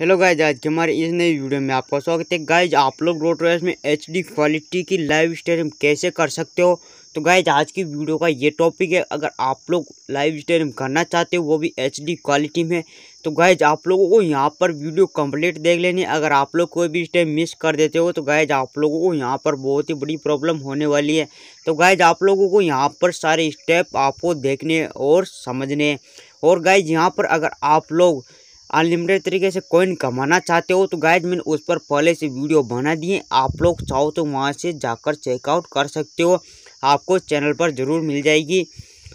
hello guys आज के हमारे इस नई वीडियो में आपका स्वागत है गाइज आप लोग रोड रेस में एच क्वालिटी की लाइव स्ट्रीम कैसे कर सकते हो तो गाइज आज की वीडियो का ये टॉपिक है अगर आप लोग लाइव स्ट्रीम करना चाहते हो वो भी एच क्वालिटी में तो गाइज आप लोगों को यहाँ पर वीडियो कंप्लीट देख लेनी अगर आप लोग कोई भी स्टेप मिस कर देते हो तो गाइज आप लोगों को यहाँ पर बहुत ही बड़ी प्रॉब्लम होने वाली है तो गाइज आप लोगों को यहाँ पर सारे स्टेप आपको देखने और समझने और गाइज यहाँ पर अगर आप लोग अनलिमिटेड तरीके से कॉइन कमाना चाहते हो तो गाइज मैंने उस पर पहले से वीडियो बना दिए आप लोग चाहो तो वहाँ से जाकर चेकआउट कर सकते हो आपको चैनल पर ज़रूर मिल जाएगी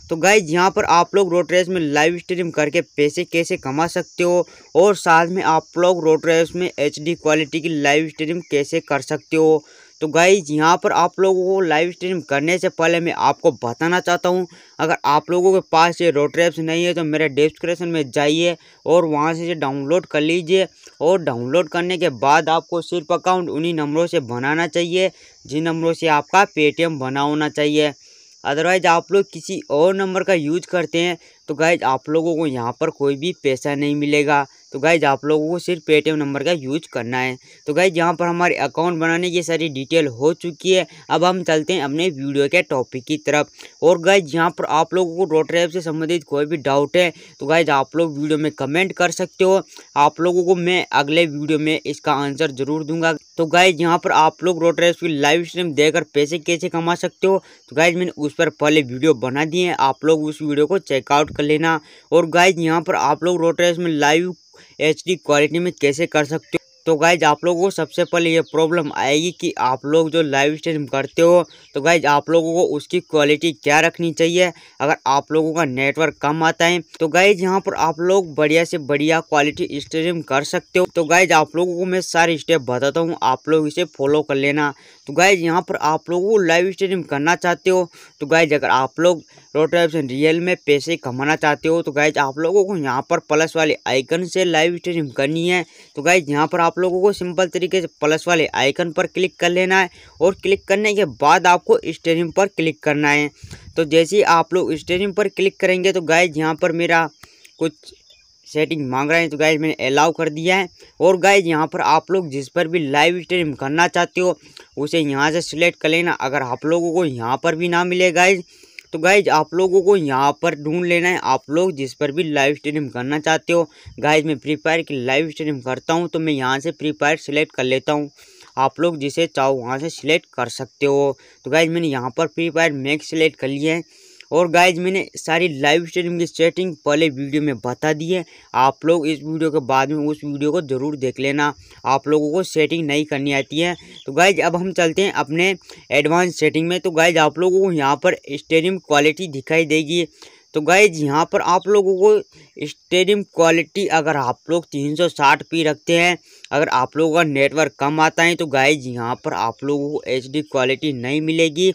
तो गाइज यहाँ पर आप लोग रोड रेस में लाइव स्ट्रीम करके पैसे कैसे कमा सकते हो और साथ में आप लोग रोड रेस में एच क्वालिटी की लाइव स्ट्रीम कैसे कर सकते हो तो गाइज यहाँ पर आप लोगों को लाइव स्ट्रीम करने से पहले मैं आपको बताना चाहता हूँ अगर आप लोगों के पास ये रोटर ऐप्स नहीं है तो मेरे डिस्क्रिप्शन में जाइए और वहाँ से डाउनलोड कर लीजिए और डाउनलोड करने के बाद आपको सिर्फ अकाउंट उन्हीं नंबरों से बनाना चाहिए जिन नंबरों से आपका पेटीएम बना होना चाहिए अदरवाइज आप लोग किसी और नंबर का यूज करते हैं तो गाइज आप लोगों को यहाँ पर कोई भी पैसा नहीं मिलेगा तो गाइज आप लोगों को सिर्फ पेटीएम नंबर का यूज करना है तो गाइज यहाँ पर हमारे अकाउंट बनाने की सारी डिटेल हो चुकी है अब हम चलते हैं अपने वीडियो के टॉपिक की तरफ और गाइज यहाँ पर आप लोगों को रोटर ऐप से संबंधित कोई भी डाउट है तो गाइज आप लोग वीडियो में कमेंट कर सकते हो आप लोगों को मैं अगले वीडियो में इसका आंसर जरूर दूंगा तो गाइज यहाँ पर आप लोग रोटर ऐप की लाइव स्ट्रीम देकर पैसे कैसे कमा सकते हो तो गाइज मैंने उस पर पहले वीडियो बना दिए हैं आप लोग उस वीडियो को चेकआउट कर लेना और गाइज यहाँ पर आप लोग रोटर ऐप में लाइव एच डी क्वालिटी में कैसे कर सकते हो तो गाइज आप लोगों को सबसे पहले ये प्रॉब्लम आएगी कि आप लोग जो लाइव स्ट्रीम करते हो तो गाइज आप लोगों को उसकी क्वालिटी क्या रखनी चाहिए अगर आप लोगों का नेटवर्क कम आता है तो गाइज यहाँ पर आप लोग बढ़िया से बढ़िया क्वालिटी स्ट्रीम कर सकते हो तो गाइज आप लोगों को मैं सारे स्टेप बताता हूँ आप लोग इसे फॉलो कर लेना तो गाइज यहाँ पर आप लोगों को लाइव स्ट्रीम करना चाहते हो तो गाइज अगर आप लोग रोटो एप्सन रियल में पैसे कमाना चाहते हो तो गाइज आप लोगों को यहाँ पर प्लस वाले आइकन से लाइव स्ट्रीम करनी है तो गाइज यहाँ पर आप आप लोगों को सिंपल तरीके से प्लस वाले आइकन पर क्लिक कर लेना है और क्लिक करने के बाद आपको स्टेडियम पर क्लिक करना है तो जैसे ही आप लोग स्टेडियम पर क्लिक करेंगे तो गाइज यहाँ पर मेरा कुछ सेटिंग मांग रहे हैं तो गाइज मैंने अलाउ कर दिया है और गाइज यहाँ पर आप लोग जिस पर भी लाइव स्ट्रीम करना चाहते हो उसे यहाँ से सिलेक्ट कर लेना अगर आप लोगों को यहाँ पर भी ना मिले गाइज तो गाइज आप लोगों को यहाँ पर ढूंढ लेना है आप लोग जिस पर भी लाइव स्ट्रीम करना चाहते हो गाइज मैं फ्री फायर की लाइव स्ट्रीम करता हूँ तो मैं यहाँ से फ्री फायर सिलेक्ट कर लेता हूँ आप लोग जिसे चाहो वहाँ से सिलेक्ट कर सकते हो तो गाइज मैंने यहाँ पर फ्री फायर मैक्स सिलेक्ट कर लिया है और गाइज मैंने सारी लाइव स्ट्रीम की सेटिंग पहले वीडियो में बता दी है आप लोग इस वीडियो के बाद में उस वीडियो को ज़रूर देख लेना आप लोगों को सेटिंग नहीं करनी आती है तो गाइज अब हम चलते हैं अपने एडवांस सेटिंग में तो गाइज आप लोगों को यहाँ पर स्टेडियम क्वालिटी दिखाई देगी तो गाइज यहाँ पर आप लोगों को स्टेडियम क्वालिटी अगर आप लोग 360 पी रखते हैं अगर आप लोगों का नेटवर्क कम आता है तो गाइज यहाँ पर आप लोगों को एच क्वालिटी नहीं मिलेगी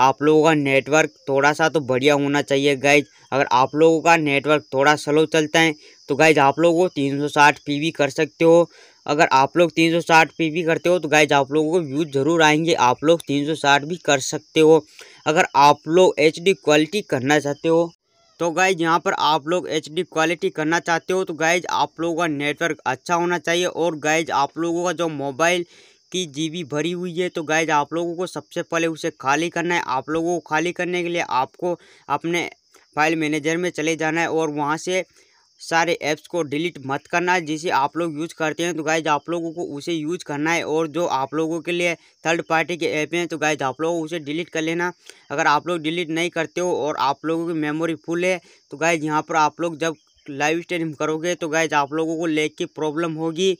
आप लोगों का नेटवर्क थोड़ा सा तो बढ़िया होना चाहिए गाइज अगर आप लोगों का नेटवर्क थोड़ा स्लो चलता है तो गाइज आप लोग वो तीन सौ कर सकते हो अगर आप लोग 360 भी करते हो तो गाइज आप लोगों को व्यूज जरूर आएंगे आप लोग 360 भी कर सकते हो अगर आप लोग एच क्वालिटी करना चाहते हो तो गाइज यहाँ पर आप लोग एच क्वालिटी करना चाहते हो तो गाइज आप लोगों का नेटवर्क अच्छा होना चाहिए और गाइज आप लोगों का जो मोबाइल की जी भरी हुई है तो गाइज आप लोगों को सबसे पहले उसे खाली करना है आप लोगों को खाली करने के लिए आपको अपने फाइल मैनेजर में चले जाना है और वहाँ से सारे ऐप्स को डिलीट मत करना है जिसे आप लोग यूज़ करते हैं तो गाइज आप लोगों को उसे यूज करना है और जो आप लोगों के लिए थर्ड पार्टी के ऐप हैं तो गाइज आप लोग उसे डिलीट कर लेना अगर आप लोग डिलीट नहीं करते हो और आप लोगों की मेमोरी फुल है तो गाइज यहाँ पर आप लोग जब लाइव स्ट्रीम करोगे तो गाइज आप लोगों को लेग की प्रॉब्लम होगी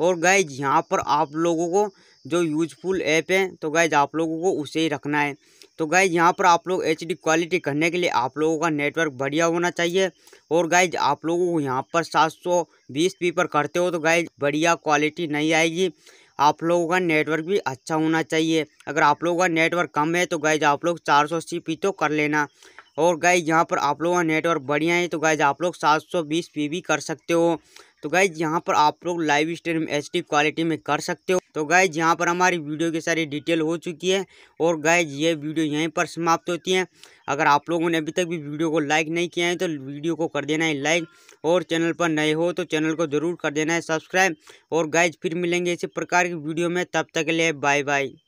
और गाइज यहाँ पर आप लोगों को जो यूजफुल ऐप है तो गाइज आप लोगों को उसे ही रखना है तो गाय यहाँ पर आप लोग एच क्वालिटी करने के लिए आप लोगों का नेटवर्क बढ़िया होना चाहिए और गाइज आप लोगों को यहाँ पर बीस पी पर करते हो तो गाइज बढ़िया क्वालिटी नहीं आएगी आप लोगों का नेटवर्क भी अच्छा होना चाहिए अगर आप लोगों का नेटवर्क कम है तो गाइज आप लोग चार सौ पी तो कर लेना और गाय यहाँ पर आप लोगों का नेटवर्क बढ़िया है तो गाइज आप लोग सात सौ बीस पी भी कर सकते हो तो गाइज यहाँ पर आप लोग लाइव स्ट्रीम एच क्वालिटी में कर सकते हो तो गाइज यहाँ पर हमारी वीडियो की सारी डिटेल हो चुकी है और गाइज ये वीडियो यहीं पर समाप्त होती है अगर आप लोगों ने अभी तक भी वीडियो को लाइक नहीं किया है तो वीडियो को कर देना है लाइक और चैनल पर नए हो तो चैनल को ज़रूर कर देना है सब्सक्राइब और गाइज फिर मिलेंगे इसी प्रकार की वीडियो में तब तक के लिए बाय बाय